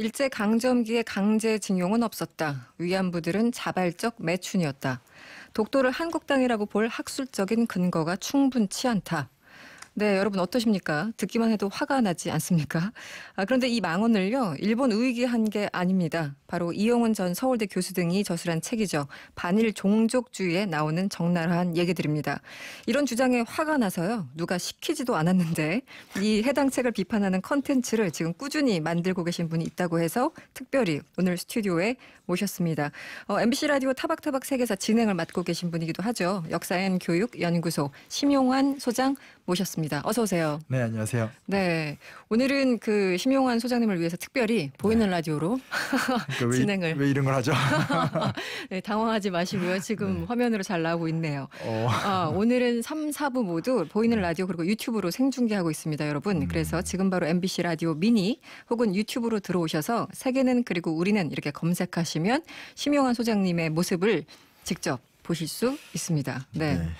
일제 강점기에 강제징용은 없었다. 위안부들은 자발적 매춘이었다. 독도를 한국땅이라고 볼 학술적인 근거가 충분치 않다. 네, 여러분 어떠십니까? 듣기만 해도 화가 나지 않습니까? 아, 그런데 이 망언을요, 일본 의이한 게 아닙니다. 바로 이영훈전 서울대 교수 등이 저술한 책이죠. 반일 종족주의에 나오는 적나라한 얘기들입니다. 이런 주장에 화가 나서요, 누가 시키지도 않았는데 이 해당 책을 비판하는 컨텐츠를 지금 꾸준히 만들고 계신 분이 있다고 해서 특별히 오늘 스튜디오에 모셨습니다. 어, MBC 라디오 타박타박 세계사 진행을 맡고 계신 분이기도 하죠. 역사엔 교육 연구소 심용환 소장 모셨습니다. 어서 오세요. 네, 안녕하세요. 네, 오늘은 그 심용환 소장님을 위해서 특별히 보이는 네. 라디오로 그러니까 왜, 진행을 왜 이런 걸 하죠? 네, 당황하지 마시고요. 지금 네. 화면으로 잘 나오고 있네요. 어. 아, 오늘은 3, 4부 모두 보이는 네. 라디오 그리고 유튜브로 생중계하고 있습니다, 여러분. 음. 그래서 지금 바로 MBC 라디오 미니 혹은 유튜브로 들어오셔서 세계는 그리고 우리는 이렇게 검색하시면 심용환 소장님의 모습을 직접 보실 수 있습니다. 네. 네.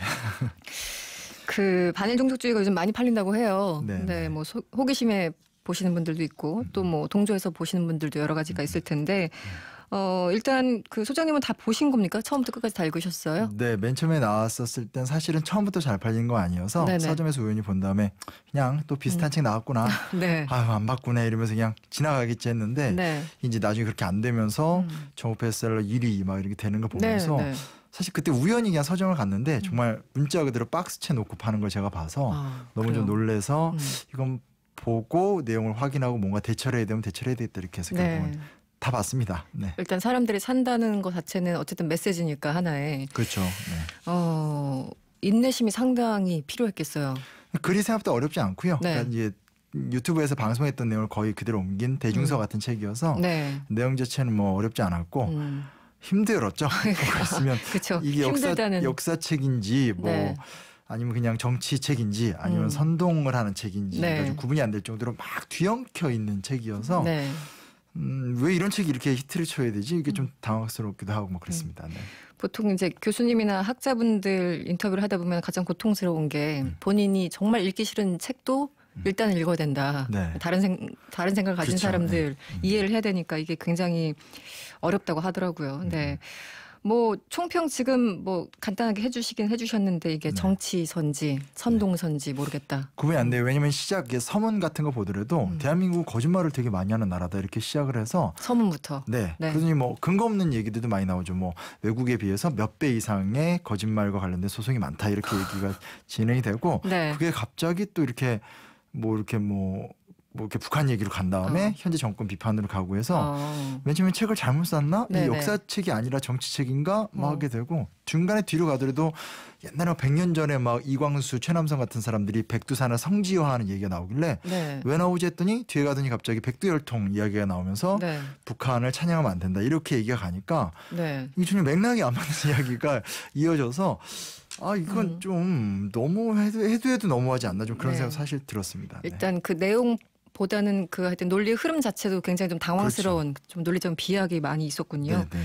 그 반일 종족주의가 요즘 많이 팔린다고 해요. 네네. 네, 네, 뭐 소, 호기심에 보시는 분들도 있고 음. 또뭐 동조해서 보시는 분들도 여러 가지가 있을 텐데 음, 음. 어, 일단 그 소장님은 다 보신 겁니까? 처음부터 끝까지 다 읽으셨어요? 네, 맨 처음에 나왔었을 땐 사실은 처음부터 잘 팔린 거 아니어서 네네. 네. 서점에서 우연히 본 다음에 그냥 또 비슷한 음. 책 나왔구나. 네. 아유, 안 봤구나 이러면서 그냥 지나가겠지 했는데 네. 이제 나중에 그렇게 안 되면서 음. 정우페스트셀러 1위 막 이렇게 되는 거 보면서 네, 네. 사실 그때 우연히 그냥 서점을 갔는데 음. 정말 문자 그대로 박스채 놓고 파는 걸 제가 봐서 아, 너무 그래요? 좀 놀래서 음. 이건 보고 내용을 확인하고 뭔가 대처를 해야 되면 대처를 해야 되겠다 이렇게 해서 결국 네. 다 봤습니다. 네. 일단 사람들이 산다는 것 자체는 어쨌든 메시지니까 하나의 그렇죠. 네. 어, 인내심이 상당히 필요했겠어요. 글이 생각보다 어렵지 않고요. 네. 그러니까 이제 유튜브에서 방송했던 내용을 거의 그대로 옮긴 대중서 음. 같은 책이어서 네. 내용 자체는 뭐 어렵지 않았고 음. 힘들었죠. 네. 그랬으면 이게 역사, 역사책인지 뭐 네. 아니면 그냥 정치책인지 아니면 음. 선동을 하는 책인지 네. 좀 구분이 안 될 정도로 막 뒤엉켜 있는 책이어서 네. 음, 왜 이런 책이 이렇게 히트를 쳐야 되지? 이게 좀 당황스럽기도 하고 뭐 그랬습니다. 음. 네. 보통 이제 교수님이나 학자분들 인터뷰를 하다 보면 가장 고통스러운 게 음. 본인이 정말 읽기 싫은 책도 음. 일단 읽어야 된다. 네. 다른 생 다른 생각을 가진 그쵸, 그렇죠. 사람들 네. 음. 이해를 해야 되니까 이게 굉장히 어렵다고 하더라고요. 음. 네. 뭐 총평 지금 뭐 간단하게 해주시긴 해주셨는데 이게 네. 정치 선지 네. 선동 선지 모르겠다. 그게 안 돼요. 왜냐면 시작 에 서문 같은 거 보더라도 음. 대한민국 거짓말을 되게 많이 하는 나라다 이렇게 시작을 해서 서문부터. 네. 네. 그러니 뭐 근거 없는 얘기들도 많이 나오죠. 뭐 외국에 비해서 몇 배 이상의 거짓말과 관련된 소송이 많다 이렇게 얘기가 진행이 되고 네. 그게 갑자기 또 이렇게 뭐 이렇게 뭐뭐 뭐 이렇게 북한 얘기로 간 다음에 어. 현재 정권 비판으로 가고 해서 어. 맨처음 책을 잘못 샀나? 이 역사책이 아니라 정치책인가? 막 어. 하게 되고 중간에 뒤로 가더라도 옛날에 100년 전에 막 이광수, 최남성 같은 사람들이 백두산을 성지화하는 얘기가 나오길래 네. 왜 나오지 했더니 뒤에 가더니 갑자기 백두열통 이야기가 나오면서 네. 북한을 찬양하면 안 된다 이렇게 얘기가 가니까 네. 이게 전혀 맥락이 안 맞는 이야기가 이어져서 아 이건 음. 좀 너무 해도, 해도 해도 너무하지 않나 좀 그런 네. 생각 사실 들었습니다. 네. 일단 그 내용. 보다는 그 하여튼 논리 의 흐름 자체도 굉장히 좀 당황스러운 그렇죠. 좀 논리적 비약이 많이 있었군요. 네, 네, 네,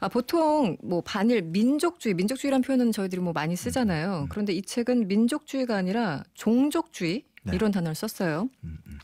아, 보통 뭐 반일 민족주의, 민족주의란 표현은 저희들이 뭐 많이 쓰잖아요. 음, 음. 그런데 이 책은 민족주의가 아니라 종족주의 이런 단어를 썼어요. 음, 음.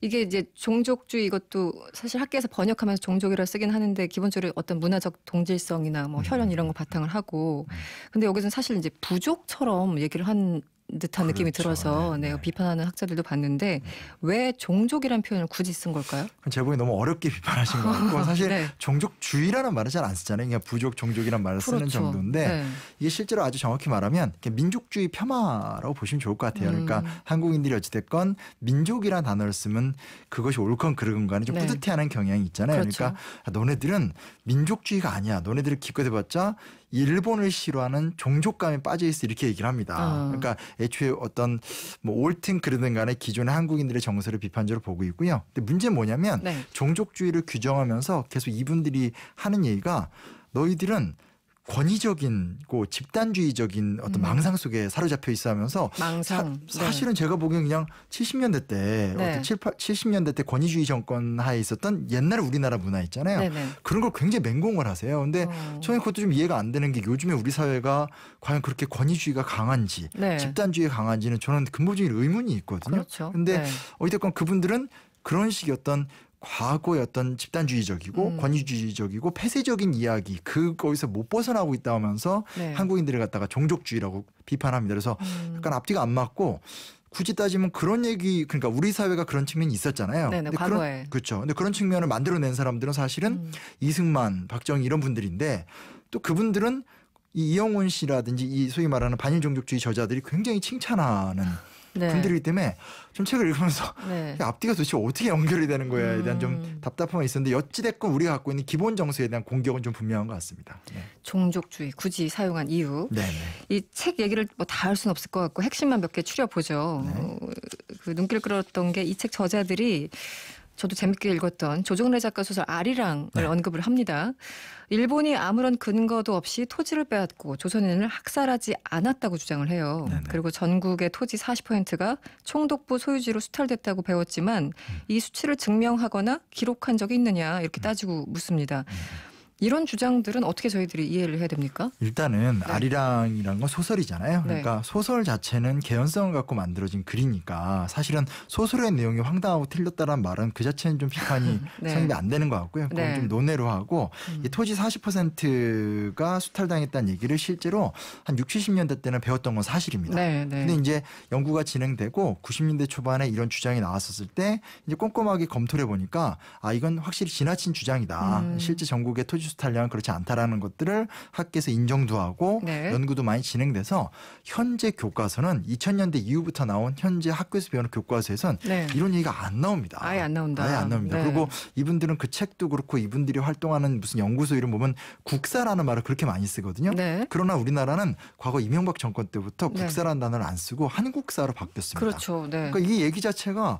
이게 이제 종족주의 이것도 사실 학계에서 번역하면서 종족이라 쓰긴 하는데 기본적으로 어떤 문화적 동질성이나 뭐 혈연 음. 이런 거 바탕을 하고 음. 근데 여기서는 사실 이제 부족처럼 얘기를 한 듯한 그렇죠. 느낌이 들어서 네, 네. 비판하는 학자들도 봤는데 음. 왜 종족이란 표현을 굳이 쓴 걸까요? 제목이 너무 어렵게 비판하신 것 같고 네. 사실 네. 종족주의라는 말을 잘 안 쓰잖아요. 그냥 부족 종족이란 말을 그렇죠. 쓰는 정도인데 네. 이게 실제로 아주 정확히 말하면 민족주의 폄하라고 보시면 좋을 것 같아요. 그러니까 음. 한국인들이 어찌됐건 민족이란 단어를 쓰면 그것이 옳건 그르건 간에 좀 네. 뿌듯해하는 경향이 있잖아요. 그러니까 그렇죠. 그러니까 너네들은 민족주의가 아니야. 너네들을 기껏 해봤자 일본을 싫어하는 종족감에 빠져 있어 이렇게 얘기를 합니다. 어. 그러니까 애초에 어떤 뭐올든 그르든 간에 기존의 한국인들의 정서를 비판적으로 보고 있고요. 근데 문제 는 뭐냐면 네. 종족주의를 규정하면서 계속 이분들이 하는 얘기가 너희들은 권위적인고 집단주의적인 어떤 음. 망상 속에 사로잡혀 있어 하면서 망상. 사, 실은 네. 제가 보기엔 그냥 70년대 때 네. 어떤 7, 70년대 때 권위주의 정권 하에 있었던 옛날 우리나라 문화 있잖아요. 네네. 네. 그런 걸 굉장히 맹공을 하세요. 근데 어. 저는 그것도 좀 이해가 안 되는 게 요즘에 우리 사회가 과연 그렇게 권위주의가 강한지 네. 집단주의가 강한지는 저는 근본적인 의문이 있거든요. 그렇 근데 네. 어쨌건 그분들은 그런 식의 어떤 과거의 어떤 집단주의적이고 음. 권위주의적이고 폐쇄적인 이야기 그거에서못 벗어나고 있다면서 하 네. 한국인들을 갖다가 종족주의라고 비판합니다. 그래서 음. 약간 앞뒤가 안 맞고 굳이 따지면 그런 얘기 그러니까 우리 사회가 그런 측면이 있었잖아요. 네네, 네, 근데 과거에. 그런 그렇죠. 근데 그런 측면을 만들어낸 사람들은 사실은 음. 이승만, 박정희 이런 분들인데 또 그분들은 이 이영훈 씨라든지 이 소위 말하는 반일 종족주의 저자들이 굉장히 칭찬하는 네. 분들이기 때문에 좀 책을 읽으면서 네. 앞뒤가 도대체 어떻게 연결이 되는 거에 야 음. 대한 좀 음. 답답함이 있었는데 여찌됐건 우리가 갖고 있는 기본 정서에 대한 공격은 좀 분명한 것 같습니다. 네. 종족주의 굳이 사용한 이유. 네, 네. 이책 얘기를 뭐 다 할 수는 없을 것 같고 핵심만 몇 개 추려보죠. 네. 그 눈길을 끌었던 게 이 책 저자들이 저도 재밌게 읽었던 조정래 작가 소설 아리랑을 네. 언급을 합니다. 일본이 아무런 근거도 없이 토지를 빼앗고 조선인을 학살하지 않았다고 주장을 해요. 네네. 네. 그리고 전국의 토지 40%가 총독부 소유지로 수탈됐다고 배웠지만 음. 이 수치를 증명하거나 기록한 적이 있느냐 이렇게 음. 따지고 묻습니다. 음. 이런 주장들은 어떻게 저희들이 이해를 해야 됩니까? 일단은 네. 아리랑이라는 건 소설이잖아요. 네. 그러니까 소설 자체는 개연성을 갖고 만들어진 글이니까 사실은 소설의 내용이 황당하고 틀렸다는 말은 그 자체는 좀 비판이 네. 성립이 안 되는 것 같고요. 그건 네. 좀 논외로 하고 음. 이 토지 40%가 수탈당했다는 얘기를 실제로 한 60, 70년대 때는 배웠던 건 사실입니다. 네, 근데 이제 연구가 진행되고 90년대 초반에 이런 주장이 나왔었을 때 이제 꼼꼼하게 검토를 해보니까 아 이건 확실히 지나친 주장이다. 음. 실제 전국의 토지 호주 스타일이랑 그렇지 않다라는 것들을 학계에서 인정도 하고 네. 연구도 많이 진행돼서 현재 교과서는 2000년대 이후부터 나온 현재 학교에서 배우는 교과서에선 네. 이런 얘기가 안 나옵니다. 아예 안 나온다. 아예 안 나옵니다. 네. 그리고 이분들은 그 책도 그렇고 이분들이 활동하는 무슨 연구소 이름 보면 국사라는 말을 그렇게 많이 쓰거든요. 네. 그러나 우리나라는 과거 이명박 정권 때부터 네. 국사라는 단어를 안 쓰고 한국사로 바뀌었습니다. 그렇죠. 네. 그러니까 이 얘기 자체가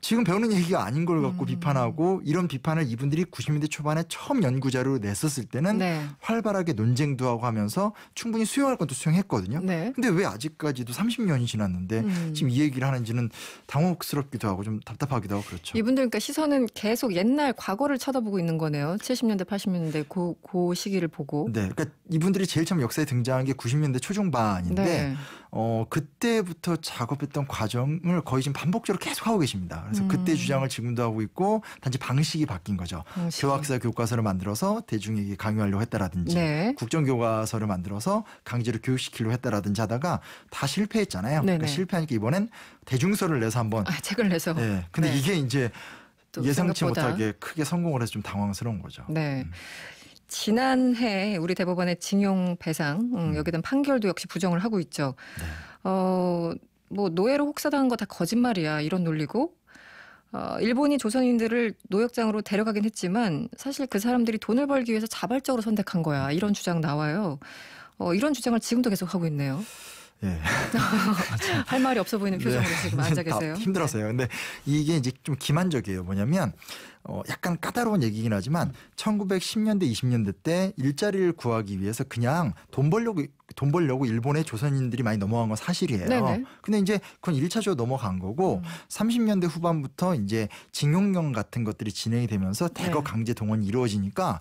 지금 배우는 얘기가 아닌 걸 갖고 음. 비판하고 이런 비판을 이분들이 90년대 초반에 처음 연구 자료로 냈었을 때는 네. 활발하게 논쟁도 하고 하면서 충분히 수용할 것도 수용했거든요. 네. 근데 왜 아직까지도 30년이 지났는데 음. 지금 이 얘기를 하는지는 당혹스럽기도 하고 좀 답답하기도 하고 그렇죠. 이분들 그러니까 시선은 계속 옛날 과거를 쳐다보고 있는 거네요. 70년대, 80년대 그, 그 시기를 보고. 네. 그러니까 이분들이 제일 처음 역사에 등장한 게 90년대 초중반인데 네. 어, 그때부터 작업했던 과정을 거의 지금 반복적으로 계속 하고 계십니다. 그래서 음. 그때 주장을 지금도 하고 있고 단지 방식이 바뀐 거죠. 방식 교학사 교과서를 만들어서 대중에게 강요하려고 했다라든지 네. 국정교과서를 만들어서 강제로 교육시키려고 했다라든지 하다가 다 실패했잖아요. 그러니까 실패하니까 이번엔 대중서를 내서 한번 아, 책을 내서. 네. 근데 네. 이게 이제 예상치 생각보다. 못하게 크게 성공을 해서 좀 당황스러운 거죠. 네. 음. 지난해 우리 대법원의 징용 배상 음, 음. 여기에 대한 판결도 역시 부정을 하고 있죠. 네. 어, 뭐 노예로 혹사당한 거 다 거짓말이야 이런 논리고 어, 일본이 조선인들을 노역장으로 데려가긴 했지만 사실 그 사람들이 돈을 벌기 위해서 자발적으로 선택한 거야 이런 주장 나와요. 어, 이런 주장을 지금도 계속 하고 있네요. 예. 할 말이 없어 보이는 표정으로 네. 지금 앉아 계세요. 아, 힘들었어요. 네. 근데 이게 이제 좀 기만적이에요. 뭐냐면 어 약간 까다로운 얘기긴 하지만 1910년대 20년대 때 일자리를 구하기 위해서 그냥 돈 벌려고 돈 벌려고 일본의 조선인들이 많이 넘어간 건 사실이에요. 네네. 근데 이제 그건 일차적으로 넘어간 거고 음. 30년대 후반부터 이제 징용령 같은 것들이 진행이 되면서 대거 네. 강제 동원이 이루어지니까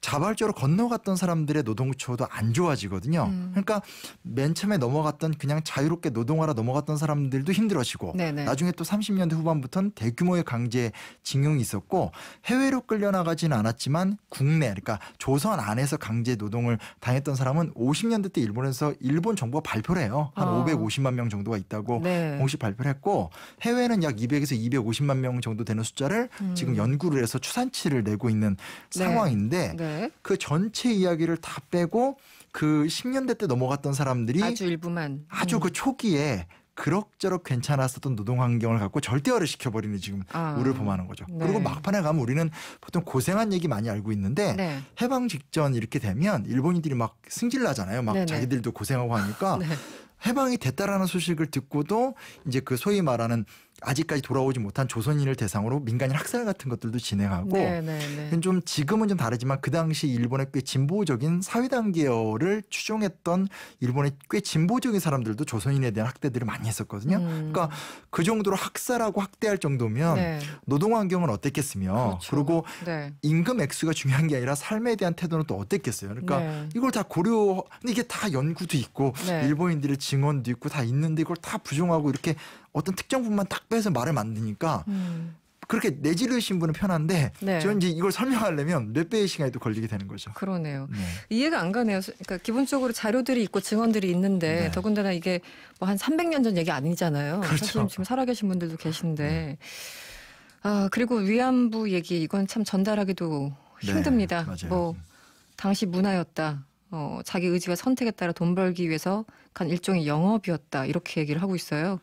자발적으로 건너갔던 사람들의 노동 처우도 안 좋아지거든요. 음. 그러니까 맨 처음에 넘어갔던 그냥 자유롭게 노동하러 넘어갔던 사람들도 힘들어지고 네네. 나중에 또 30년대 후반부터는 대규모의 강제 징용이 있었고 해외로 끌려나가지는 않았지만 국내 그러니까 조선 안에서 강제 노동을 당했던 사람은 50년대 때 일본에서 일본 정부가 발표를 해요. 한 아. 550만 명 정도가 있다고 네. 공식 발표를 했고 해외는 약 200에서 250만 명 정도 되는 숫자를 음. 지금 연구를 해서 추산치를 내고 있는 네. 상황인데 네. 네. 그 전체 이야기를 다 빼고 그 10년대 때 넘어갔던 사람들이 아주 일부만 아주 음. 그 초기에 그럭저럭 괜찮았었던 노동 환경을 갖고 절대화를 시켜버리는 지금 아. 우를 범하는 거죠. 네. 그리고 막판에 가면 우리는 보통 고생한 얘기 많이 알고 있는데 네. 해방 직전 이렇게 되면 일본인들이 막 승질 나잖아요. 막 네네. 네. 자기들도 고생하고 하니까 네. 해방이 됐다라는 소식을 듣고도 이제 그 소위 말하는 아직까지 돌아오지 못한 조선인을 대상으로 민간인 학살 같은 것들도 진행하고 네네네. 네, 네. 좀 지금은 좀 다르지만 그 당시 일본의 꽤 진보적인 사회당 계열을 추종했던 일본의 꽤 진보적인 사람들도 조선인에 대한 학대들을 많이 했었거든요. 음. 그러니까 그 정도로 학살하고 학대할 정도면 네. 노동 환경은 어땠겠으며 그렇죠. 그리고 네. 임금 액수가 중요한 게 아니라 삶에 대한 태도는 또 어땠겠어요. 그러니까 네. 이걸 다 고려 이게 다 연구도 있고 네. 일본인들의 증언도 있고 다 있는데 이걸 다 부정하고 이렇게 어떤 특정분만 부딱 빼서 말을 만드니까 음. 그렇게 내지르신 분은 편한데 네. 저는 이제 이걸 설명하려면 몇 배의 시간이 또 걸리게 되는 거죠. 그러네요. 네. 이해가 안 가네요. 그러니까 기본적으로 자료들이 있고 증언들이 있는데 네. 더군다나 이게 뭐 한 300년 전 얘기 아니잖아요. 그렇죠. 사실 지금 살아계신 분들도 계신데 네. 아 그리고 위안부 얘기 이건 참 전달하기도 네, 힘듭니다. 뭐 당시 문화였다. 어, 자기 의지와 선택에 따라 돈 벌기 위해서 간 일종의 영업이었다 이렇게 얘기를 하고 있어요.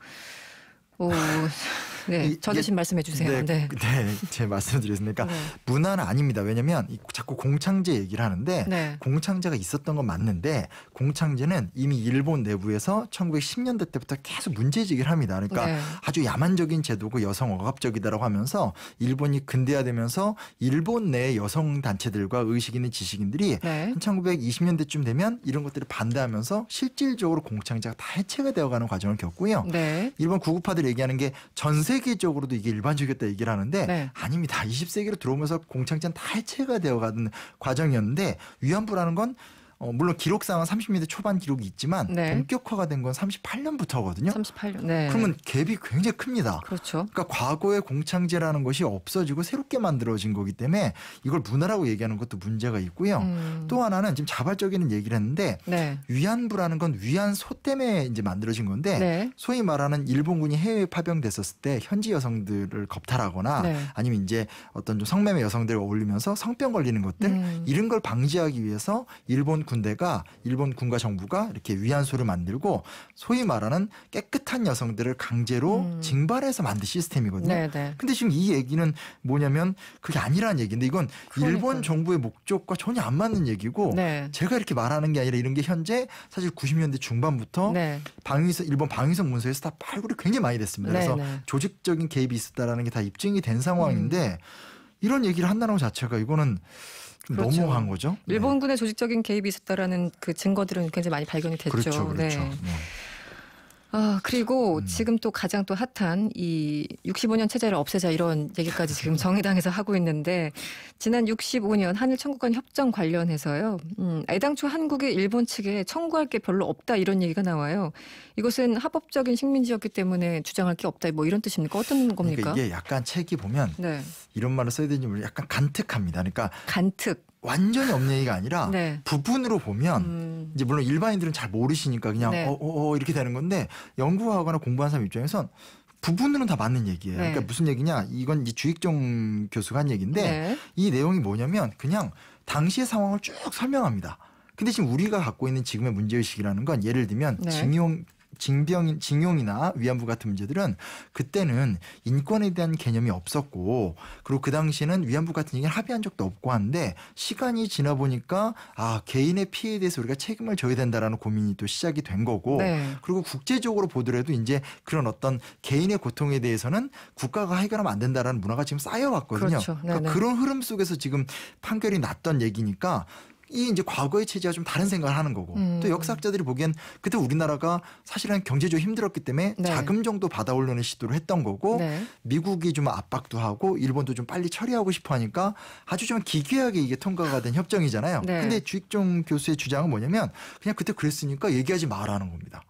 我。 네, 저자신 예, 말씀해 주세요. 네, 네. 네제 말씀드렸으니까 을 네. 문화는 아닙니다. 왜냐하면 자꾸 공창제 얘기를 하는데 네. 공창제가 있었던 건 맞는데 공창제는 이미 일본 내부에서 1910년대 때부터 계속 문제제기를 합니다. 그러니까 네. 아주 야만적인 제도고 여성 억압적이다라고 하면서 일본이 근대화되면서 일본 내 여성 단체들과 의식 있는 지식인들이 네. 1920년대쯤 되면 이런 것들을 반대하면서 실질적으로 공창제가 다 해체가 되어가는 과정을 겪고요. 네. 일본 구급파들 얘기하는 게 전세 계 세계적으로도 이게 일반적이었다 얘기를 하는데 네. 아닙니다. 20세기로 들어오면서 공창제는 다 해체가 되어가는 과정이었는데 위안부라는 건 어, 물론 기록상은 30m 초반 기록이 있지만 네. 본격화가 된 건 38년부터거든요. 38년. 네. 그러면 갭이 굉장히 큽니다. 그렇죠. 그러니까 과거의 공창제라는 것이 없어지고 새롭게 만들어진 거기 때문에 이걸 문화라고 얘기하는 것도 문제가 있고요. 음. 또 하나는 지금 자발적인 얘기를 했는데 네. 위안부라는 건 위안소 때문에 이제 만들어진 건데 네. 소위 말하는 일본군이 해외 파병됐었을 때 현지 여성들을 겁탈하거나 네. 아니면 이제 어떤 좀 성매매 여성들을 어울리면서 성병 걸리는 것들 음. 이런 걸 방지하기 위해서 일본 군대가 일본 군과 정부가 이렇게 위안소를 만들고 소위 말하는 깨끗한 여성들을 강제로 음. 징발해서 만든 시스템이거든요. 네네. 네. 근데 지금 이 얘기는 뭐냐면 그게 아니라는 얘기인데 이건 그러니까. 일본 정부의 목적과 전혀 안 맞는 얘기고 네. 제가 이렇게 말하는 게 아니라 이런 게 현재 사실 90년대 중반부터 네. 방위성 일본 방위성 문서에서 다 발굴이 굉장히 많이 됐습니다. 네네. 그래서 네. 조직적인 개입이 있었다라는 게 다 입증이 된 상황인데 음. 이런 얘기를 한다는 것 자체가 이거는 그렇죠. 너무한 거죠. 네. 일본군의 조직적인 개입이 있었다라는 그 증거들은 굉장히 많이 발견이 됐죠. 그렇죠, 그렇죠. 네. 네. 아, 그리고 음. 지금 또 가장 또 핫한 이 65년 체제를 없애자 이런 얘기까지 지금 정의당에서 하고 있는데 지난 65년 한일 청구권 협정 관련해서요. 음, 애당초 한국이 일본 측에 청구할 게 별로 없다 이런 얘기가 나와요. 이것은 합법적인 식민지였기 때문에 주장할 게 없다 뭐 이런 뜻입니까? 어떤 그러니까 겁니까? 그러니까 이게 약간 책이 보면 네. 이런 말을 써야 되는지 모르 약간 간특합니다. 그러니까 간특 완전히 없는 얘기가 아니라 네. 부분으로 보면 음. 이제 물론 일반인들은 잘 모르시니까 그냥 네. 어, 어, 어 이렇게 되는 건데 연구하거나 공부한 사람 입장에선 부분으로는 다 맞는 얘기예요. 네. 그러니까 무슨 얘기냐? 이건 이 주익종 교수가 한 얘기인데 네. 이 내용이 뭐냐면 그냥 당시의 상황을 쭉 설명합니다. 근데 지금 우리가 갖고 있는 지금의 문제의식이라는 건 예를 들면 징용 네. 징병 징용이나 위안부 같은 문제들은 그때는 인권에 대한 개념이 없었고 그리고 그 당시는 에 위안부 같은 얘기를 합의한 적도 없고 한데 시간이 지나 보니까 아 개인의 피해에 대해서 우리가 책임을 져야 된다라는 고민이 또 시작이 된 거고 네. 그리고 국제적으로 보더라도 이제 그런 어떤 개인의 고통에 대해서는 국가가 해결하면 안 된다라는 문화가 지금 쌓여왔거든요. 그렇죠. 그러니까 그런 흐름 속에서 지금 판결이 났던 얘기니까 이 이제 과거의 체제와 좀 다른 생각을 하는 거고 음. 또 역사학자들이 보기엔 그때 우리나라가 사실은 경제적으로 힘들었기 때문에 네. 자금 정도 받아올려는 시도를 했던 거고 네. 미국이 좀 압박도 하고 일본도 좀 빨리 처리하고 싶어 하니까 아주 좀 기괴하게 이게 통과가 된 협정이잖아요. 네. 근데 주익종 교수의 주장은 뭐냐면 그냥 그때 그랬으니까 얘기하지 말라는 겁니다.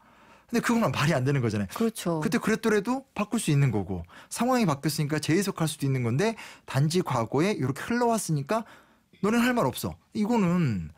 근데 그건 말이 안 되는 거잖아요. 그렇죠. 그때 그랬더라도 바꿀 수 있는 거고 상황이 바뀌었으니까 재해석할 수도 있는 건데 단지 과거에 이렇게 흘러왔으니까 너는 할 말 없어. 이거는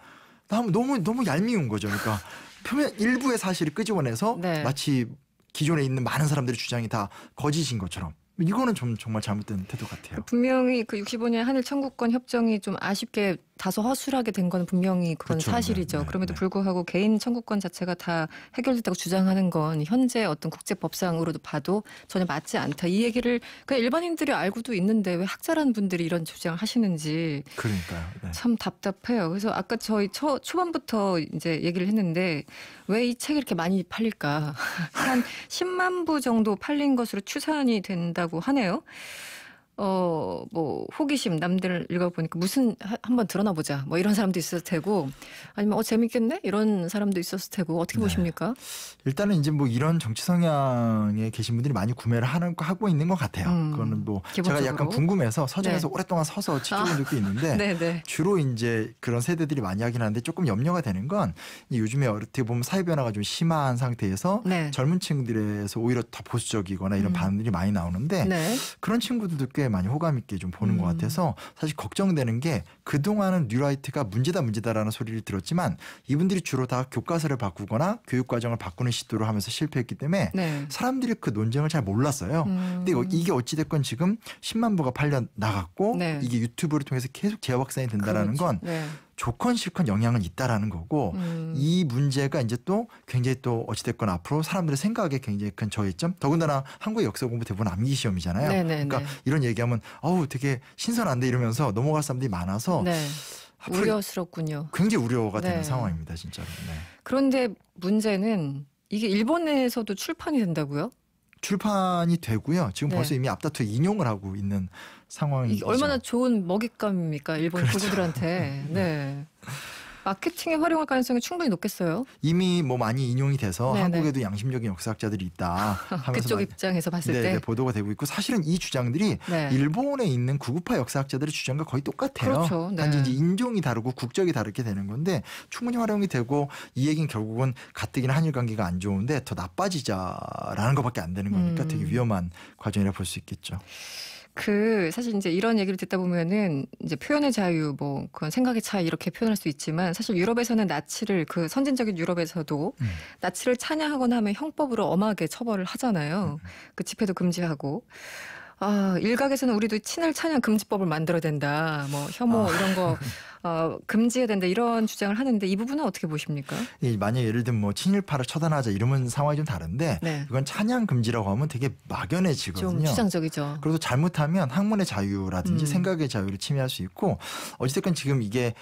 너무 너무 얄미운 거죠. 그러니까 표면 일부의 사실을 끄집어내서 네. 마치 기존에 있는 많은 사람들의 주장이 다 거짓인 것처럼 이거는 좀 정말 잘못된 태도 같아요. 분명히 그 65년 한일 청구권 협정이 좀 아쉽게 다소 허술하게 된 건 분명히 그건 그렇죠. 사실이죠. 네, 그럼에도 네. 불구하고 개인 청구권 자체가 다 해결됐다고 주장하는 건 현재 어떤 국제 법상으로도 봐도 전혀 맞지 않다. 이 얘기를 그냥 일반인들이 알고도 있는데 왜 학자라는 분들이 이런 주장을 하시는지 그러니까요. 네. 참 답답해요. 그래서 아까 저희 초, 초반부터 이제 얘기를 했는데 왜 이 책이 이렇게 많이 팔릴까? 한 10만 부 정도 팔린 것으로 추산이 된다고 하네요. 어, 뭐, 호기심, 남들 읽어보니까 무슨, 한번 드러나 보자. 뭐 이런 사람도 있었을 테고, 아니면 어, 재밌겠네? 이런 사람도 있었을 테고, 어떻게 네. 보십니까? 일단은 이제 뭐 이런 정치 성향에 계신 분들이 많이 구매를 하는, 하고 있는 것 같아요. 음, 그거는 뭐, 기본적으로. 제가 약간 궁금해서 서점에서 네. 오랫동안 서서 지켜본 적도 있는데, 아, 네, 네. 주로 이제 그런 세대들이 많이 하긴 하는데 조금 염려가 되는 건 요즘에 어떻게 보면 사회 변화가 좀 심한 상태에서 네. 젊은 친구들에서 오히려 더 보수적이거나 이런 음. 반응들이 많이 나오는데, 네. 그런 친구들도 꽤 많이 호감 있게 좀 보는 음. 것 같아서 사실 걱정되는 게 그동안은 뉴라이트가 문제다 문제다라는 소리를 들었지만 이분들이 주로 다 교과서를 바꾸거나 교육 과정을 바꾸는 시도를 하면서 실패했기 때문에 네. 사람들이 그 논쟁을 잘 몰랐어요. 음. 근데 이게 어찌 됐건 지금 10만 부가 팔려 나갔고 네. 이게 유튜브를 통해서 계속 재확산이 된다라는 그렇죠. 건 네. 좋건 싫건 영향은 있다라는 거고 음. 이 문제가 이제 또 굉장히 또 어찌됐건 앞으로 사람들의 생각에 굉장히 큰저의점 더군다나 한국의 역사 공부 대부분 암기 시험이잖아요 네네네. 네, 그러니까 네. 이런 얘기하면 어우 되게 신선한데 이러면서 넘어갈 사람들이 많아서 네. 우려스럽군요. 굉장히 우려가 되는 네. 상황입니다, 진짜로. 네. 그런데 문제는 이게 일본 에서도 출판이 된다고요? 출판이 되고요. 지금 네. 벌써 이미 앞다투 인용을 하고 있는 상황이 얼마나 좋은 먹잇감입니까 일본 그렇죠. 고구들한테 네. 네. 마케팅에 활용할 가능성이 충분히 높겠어요. 이미 뭐 많이 인용이 돼서 네네. 한국에도 양심적인 역사학자들이 있다. 그쪽 입장에서 봤을 네네, 때 네, 보도가 되고 있고 사실은 이 주장들이 네. 일본에 있는 구구파 역사학자들의 주장과 거의 똑같아요. 그렇죠. 네. 단지 이제 인종이 다르고 국적이 다르게 되는 건데 충분히 활용이 되고 이 얘기는 결국은 가뜩이나 한일 관계가 안 좋은데 더 나빠지자라는 것밖에 안 되는 거니까 음. 되게 위험한 과정이라 볼수 있겠죠. 그 사실 이제 이런 얘기를 듣다 보면은 이제 표현의 자유 뭐 그런 생각의 차이 이렇게 표현할 수 있지만 사실 유럽에서는 나치를 그 선진적인 유럽에서도 음. 나치를 찬양하거나 하면 형법으로 엄하게 처벌을 하잖아요. 음. 그 집회도 금지하고 아, 일각에서는 우리도 친일 찬양 금지법을 만들어야 된다. 뭐 혐오 아. 이런 거 어, 금지해야 된다 이런 주장을 하는데 이 부분은 어떻게 보십니까? 예, 만약 예를 들면 뭐 친일파를 처단하자 이러면 상황이 좀 다른데 네. 이건 찬양 금지라고 하면 되게 막연해지거든요. 좀 추상적이죠. 그래도 잘못하면 학문의 자유라든지 음. 생각의 자유를 침해할 수 있고 어쨌든 지금 이게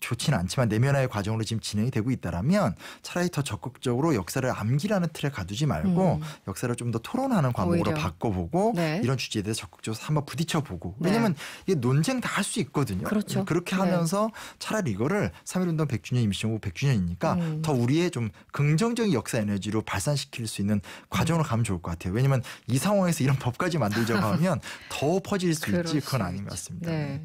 좋지는 않지만 내면화의 과정으로 지금 진행이 되고 있다라면 차라리 더 적극적으로 역사를 암기라는 틀에 가두지 말고 음. 역사를 좀 더 토론하는 과목으로 오히려. 바꿔보고 네. 이런 주제에 대해서 적극적으로 한번 부딪혀보고 네. 왜냐면 이게 논쟁 다 할 수 있거든요. 그렇죠. 그렇게 네. 하면서 네. 차라리 이거를 삼일운동 100주년 임시정부 100주년이니까 음. 더 우리의 좀 긍정적인 역사 에너지로 발산시킬 수 있는 과정으로 가면 좋을 것 같아요. 왜냐면 이 상황에서 이런 법까지 만들자고 하면 더 퍼질 수 있지 그건 아닌 것 같습니다. 네.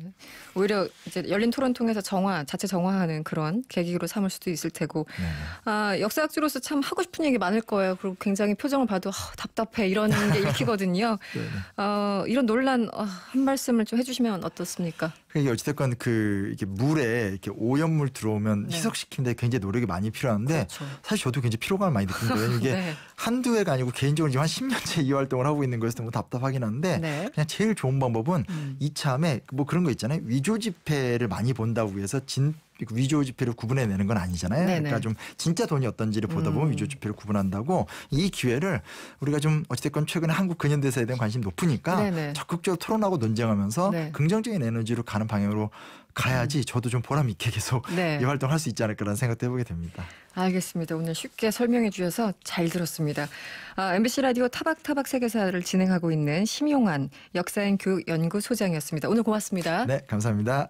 오히려 이제 열린 토론 통해서 정화 자체 가치 정화하는 그런 계기로 삼을 수도 있을 테고 네, 네. 아, 역사학자로서 참 하고 싶은 얘기 많을 거예요. 그리고 굉장히 표정을 봐도 아, 답답해 이런 게 읽히거든요. 네, 네. 어, 이런 논란 어, 한 말씀을 좀 해주시면 어떻습니까? 그러니까 어찌됐건 그 이게 물에 이렇게 오염물 들어오면 네. 희석시키는데 굉장히 노력이 많이 필요한데 그렇죠. 사실 저도 굉장히 피로감을 많이 느끼는 거예요. 이게 네. 한두 해가 아니고 개인적으로 지금 한 10년째 이 활동을 하고 있는 거에서 너무 답답하긴 한데 네. 그냥 제일 좋은 방법은 음. 이참에 뭐 그런 거 있잖아요. 위조 지폐를 많이 본다고 해서 진 위조 지폐를 구분해내는 건 아니잖아요. 네네. 그러니까 좀 진짜 돈이 어떤지를 보다 보면 음. 위조 지폐를 구분한다고 이 기회를 우리가 좀 어찌됐건 최근에 한국 근현대사에 대한 관심이 높으니까 네네. 적극적으로 토론하고 논쟁하면서 네. 긍정적인 에너지로 가는 방향으로 가야지 음. 저도 좀 보람 있게 계속 네. 이 활동할 수 있지 않을까라는 생각도 해보게 됩니다. 알겠습니다. 오늘 쉽게 설명해 주셔서 잘 들었습니다. 아, MBC 라디오 타박타박 세계사를 진행하고 있는 심용환 역사인 교육연구소장이었습니다. 오늘 고맙습니다. 네, 감사합니다.